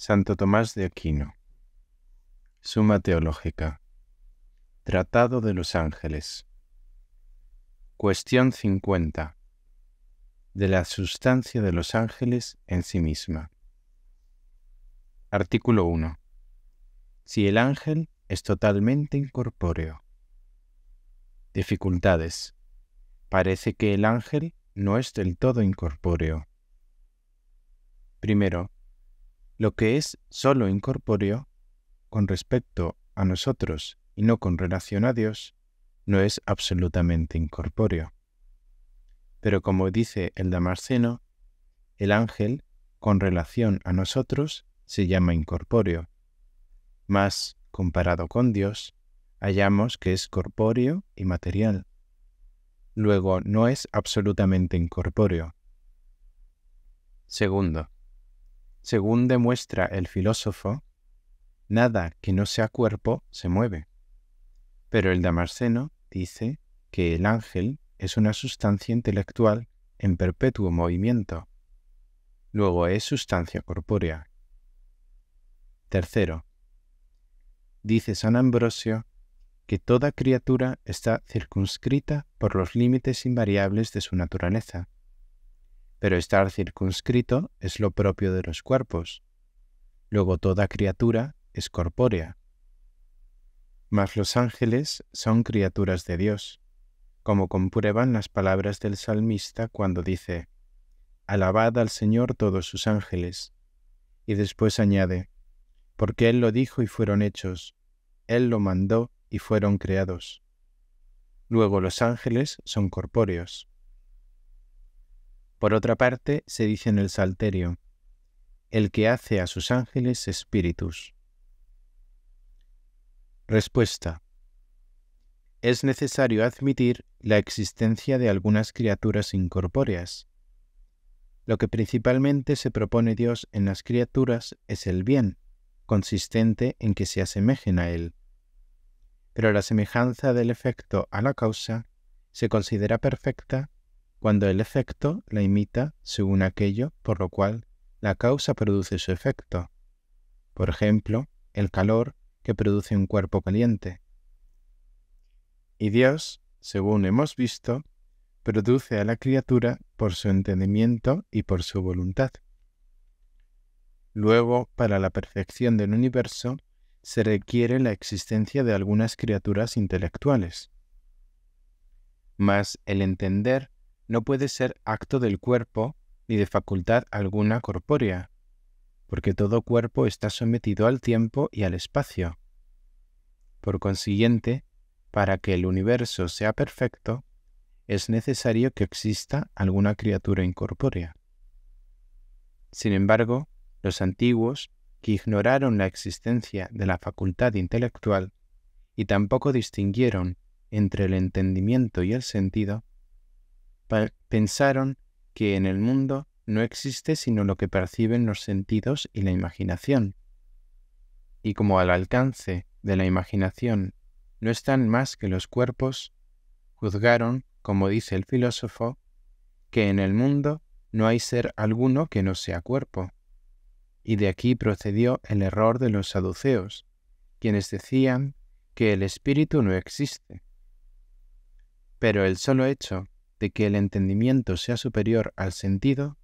Santo Tomás de Aquino. Suma Teológica. Tratado de los Ángeles. Cuestión 50. De la sustancia de los ángeles en sí misma. Artículo 1. Si el ángel es totalmente incorpóreo. Dificultades. Parece que el ángel no es del todo incorpóreo. Primero, lo que es solo incorpóreo con respecto a nosotros y no con relación a Dios, no es absolutamente incorpóreo. Pero como dice el Damasceno, el ángel, con relación a nosotros, se llama incorpóreo. Mas, comparado con Dios, hallamos que es corpóreo y material. Luego, no es absolutamente incorpóreo. Segundo, según demuestra el filósofo, nada que no sea cuerpo se mueve. Pero el Damasceno dice que el ángel es una sustancia intelectual en perpetuo movimiento. Luego es sustancia corpórea. Tercero, dice San Ambrosio que toda criatura está circunscrita por los límites invariables de su naturaleza, pero estar circunscrito es lo propio de los cuerpos. Luego toda criatura es corpórea. Mas los ángeles son criaturas de Dios, como comprueban las palabras del salmista cuando dice, Alabad al Señor todos sus ángeles. Y después añade, porque Él lo dijo y fueron hechos, Él lo mandó y fueron creados. Luego los ángeles son corpóreos. Por otra parte, se dice en el Salterio, el que hace a sus ángeles espíritus. Respuesta. Es necesario admitir la existencia de algunas criaturas incorpóreas. Lo que principalmente se propone Dios en las criaturas es el bien, consistente en que se asemejen a Él. Pero la semejanza del efecto a la causa se considera perfecta cuando el efecto la imita según aquello por lo cual la causa produce su efecto. Por ejemplo, el calor que produce un cuerpo caliente. Y Dios, según hemos visto, produce a la criatura por su entendimiento y por su voluntad. Luego, para la perfección del universo, se requiere la existencia de algunas criaturas intelectuales. Mas el entender no puede ser acto del cuerpo ni de facultad alguna corpórea, porque todo cuerpo está sometido al tiempo y al espacio. Por consiguiente, para que el universo sea perfecto, es necesario que exista alguna criatura incorpórea. Sin embargo, los antiguos, que ignoraron la existencia de la facultad intelectual y tampoco distinguieron entre el entendimiento y el sentido, pensaron que en el mundo no existe sino lo que perciben los sentidos y la imaginación. Y como al alcance de la imaginación no están más que los cuerpos, juzgaron, como dice el filósofo, que en el mundo no hay ser alguno que no sea cuerpo. Y de aquí procedió el error de los saduceos, quienes decían que el espíritu no existe. Pero el solo hecho de que el entendimiento sea superior al sentido,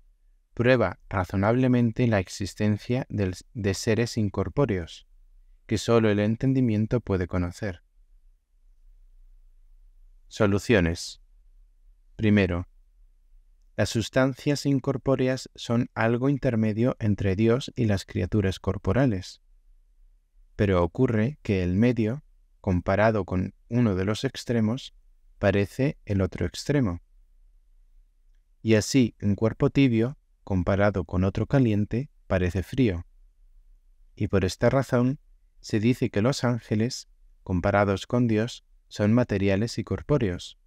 prueba razonablemente la existencia de seres incorpóreos, que sólo el entendimiento puede conocer. Soluciones. Primero, las sustancias incorpóreas son algo intermedio entre Dios y las criaturas corporales. Pero ocurre que el medio, comparado con uno de los extremos, parece el otro extremo. Y así un cuerpo tibio, comparado con otro caliente, parece frío. Y por esta razón se dice que los ángeles, comparados con Dios, son materiales y corpóreos,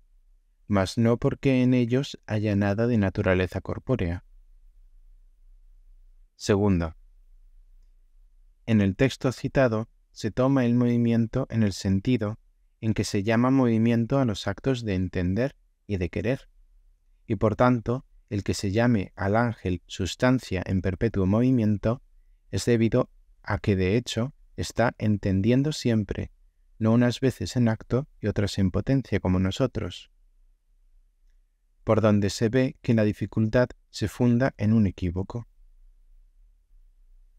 mas no porque en ellos haya nada de naturaleza corpórea. Segundo, en el texto citado se toma el movimiento en el sentido en que se llama movimiento a los actos de entender y de querer. Y por tanto, el que se llame al ángel sustancia en perpetuo movimiento es debido a que de hecho está entendiendo siempre, no unas veces en acto y otras en potencia como nosotros. Por donde se ve que la dificultad se funda en un equívoco.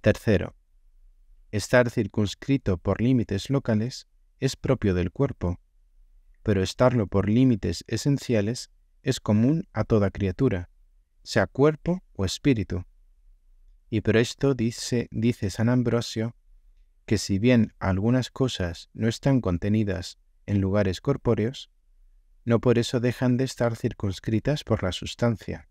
Tercero, estar circunscrito por límites locales es propio del cuerpo, pero estarlo por límites esenciales es común a toda criatura, sea cuerpo o espíritu. Y por esto dice, San Ambrosio que si bien algunas cosas no están contenidas en lugares corpóreos, no por eso dejan de estar circunscritas por la sustancia.